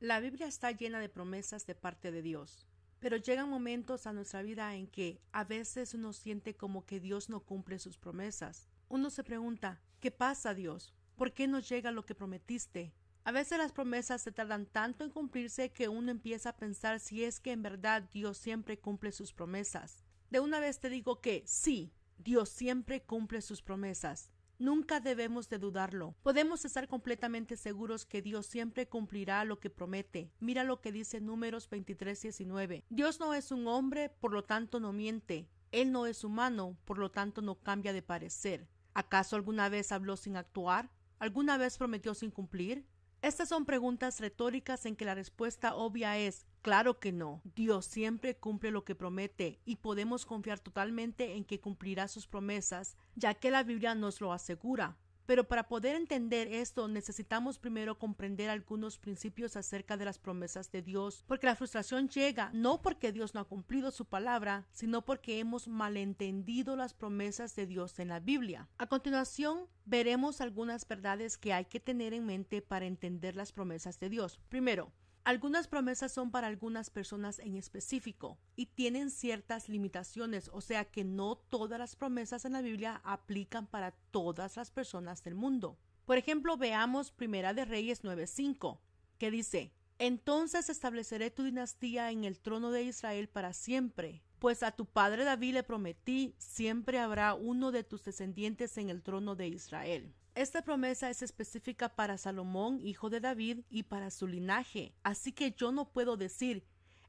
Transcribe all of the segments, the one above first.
La Biblia está llena de promesas de parte de Dios, pero llegan momentos a nuestra vida en que a veces uno siente como que Dios no cumple sus promesas. Uno se pregunta, ¿qué pasa Dios? ¿Por qué no llega lo que prometiste? A veces las promesas se tardan tanto en cumplirse que uno empieza a pensar si es que en verdad Dios siempre cumple sus promesas. De una vez te digo que sí, Dios siempre cumple sus promesas. Nunca debemos de dudarlo. Podemos estar completamente seguros que Dios siempre cumplirá lo que promete. Mira lo que dice Números 23, 19. Dios no es un hombre, por lo tanto no miente. Él no es humano, por lo tanto no cambia de parecer. ¿Acaso alguna vez habló sin actuar? ¿Alguna vez prometió sin cumplir? Estas son preguntas retóricas en que la respuesta obvia es Claro que no. Dios siempre cumple lo que promete y podemos confiar totalmente en que cumplirá sus promesas, ya que la Biblia nos lo asegura. Pero para poder entender esto necesitamos primero comprender algunos principios acerca de las promesas de Dios, porque la frustración llega no porque Dios no ha cumplido su palabra, sino porque hemos malentendido las promesas de Dios en la Biblia. A continuación, veremos algunas verdades que hay que tener en mente para entender las promesas de Dios. Primero, algunas promesas son para algunas personas en específico y tienen ciertas limitaciones, o sea que no todas las promesas en la Biblia aplican para todas las personas del mundo. Por ejemplo, veamos Primera de Reyes 9:5, que dice, Entonces estableceré tu dinastía en el trono de Israel para siempre, pues a tu padre David le prometí, siempre habrá uno de tus descendientes en el trono de Israel. Esta promesa es específica para Salomón, hijo de David, y para su linaje, así que yo no puedo decir,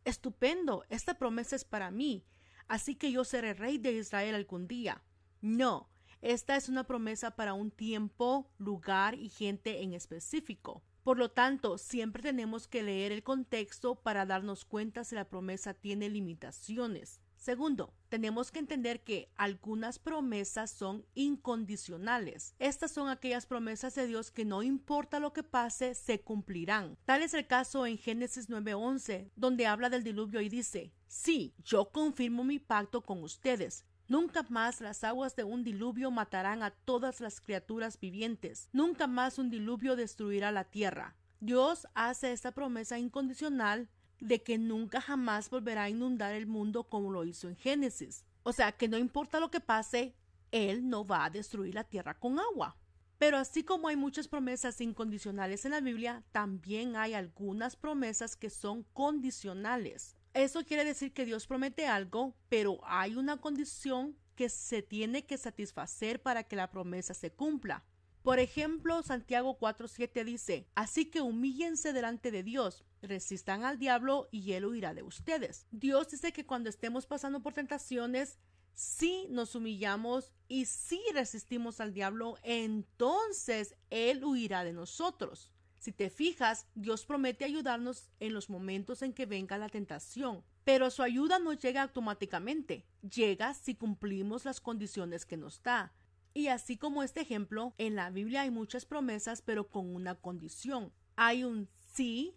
estupendo, esta promesa es para mí, así que yo seré rey de Israel algún día. No, esta es una promesa para un tiempo, lugar y gente en específico. Por lo tanto, siempre tenemos que leer el contexto para darnos cuenta si la promesa tiene limitaciones. Segundo, tenemos que entender que algunas promesas son incondicionales. Estas son aquellas promesas de Dios que no importa lo que pase, se cumplirán. Tal es el caso en Génesis 9:11, donde habla del diluvio y dice, Sí, yo confirmo mi pacto con ustedes, Nunca más las aguas de un diluvio matarán a todas las criaturas vivientes. Nunca más un diluvio destruirá la tierra. Dios hace esta promesa incondicional de que nunca jamás volverá a inundar el mundo como lo hizo en Génesis. O sea que no importa lo que pase, Él no va a destruir la tierra con agua. Pero así como hay muchas promesas incondicionales en la Biblia, también hay algunas promesas que son condicionales. Eso quiere decir que Dios promete algo, pero hay una condición que se tiene que satisfacer para que la promesa se cumpla. Por ejemplo, Santiago 4:7 dice, Así que humíllense delante de Dios, resistan al diablo y él huirá de ustedes. Dios dice que cuando estemos pasando por tentaciones, si nos humillamos y si resistimos al diablo, entonces él huirá de nosotros. Si te fijas, Dios promete ayudarnos en los momentos en que venga la tentación, pero su ayuda no llega automáticamente, llega si cumplimos las condiciones que nos da. Y así como este ejemplo, en la Biblia hay muchas promesas, pero con una condición. Hay un sí,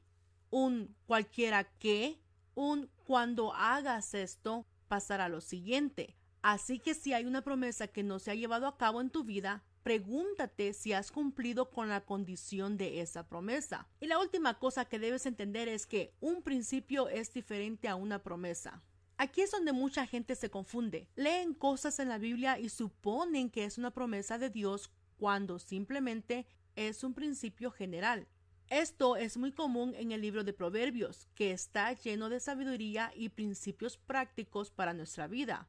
un cualquiera que, un cuando hagas esto, pasará lo siguiente. Así que si hay una promesa que no se ha llevado a cabo en tu vida, pregúntate si has cumplido con la condición de esa promesa. Y la última cosa que debes entender es que un principio es diferente a una promesa. Aquí es donde mucha gente se confunde. Leen cosas en la Biblia y suponen que es una promesa de Dios cuando simplemente es un principio general. Esto es muy común en el libro de Proverbios, que está lleno de sabiduría y principios prácticos para nuestra vida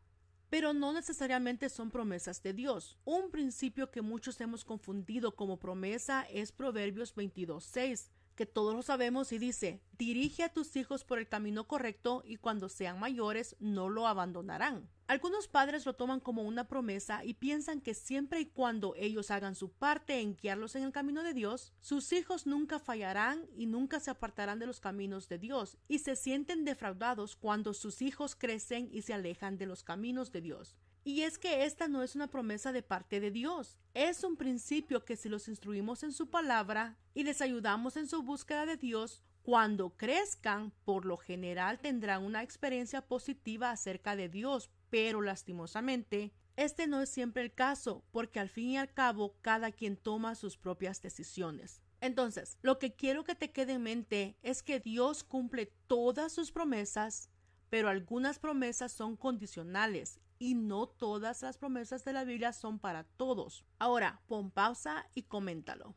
pero no necesariamente son promesas de Dios. Un principio que muchos hemos confundido como promesa es Proverbios 22.6, que todos lo sabemos, y dice, dirige a tus hijos por el camino correcto y cuando sean mayores no lo abandonarán. Algunos padres lo toman como una promesa y piensan que siempre y cuando ellos hagan su parte en guiarlos en el camino de Dios, sus hijos nunca fallarán y nunca se apartarán de los caminos de Dios y se sienten defraudados cuando sus hijos crecen y se alejan de los caminos de Dios. Y es que esta no es una promesa de parte de Dios, es un principio que si los instruimos en su palabra y les ayudamos en su búsqueda de Dios, cuando crezcan, por lo general tendrán una experiencia positiva acerca de Dios, pero lastimosamente, este no es siempre el caso, porque al fin y al cabo cada quien toma sus propias decisiones. Entonces, lo que quiero que te quede en mente es que Dios cumple todas sus promesas, pero algunas promesas son condicionales y no todas las promesas de la Biblia son para todos. Ahora, pon pausa y coméntalo.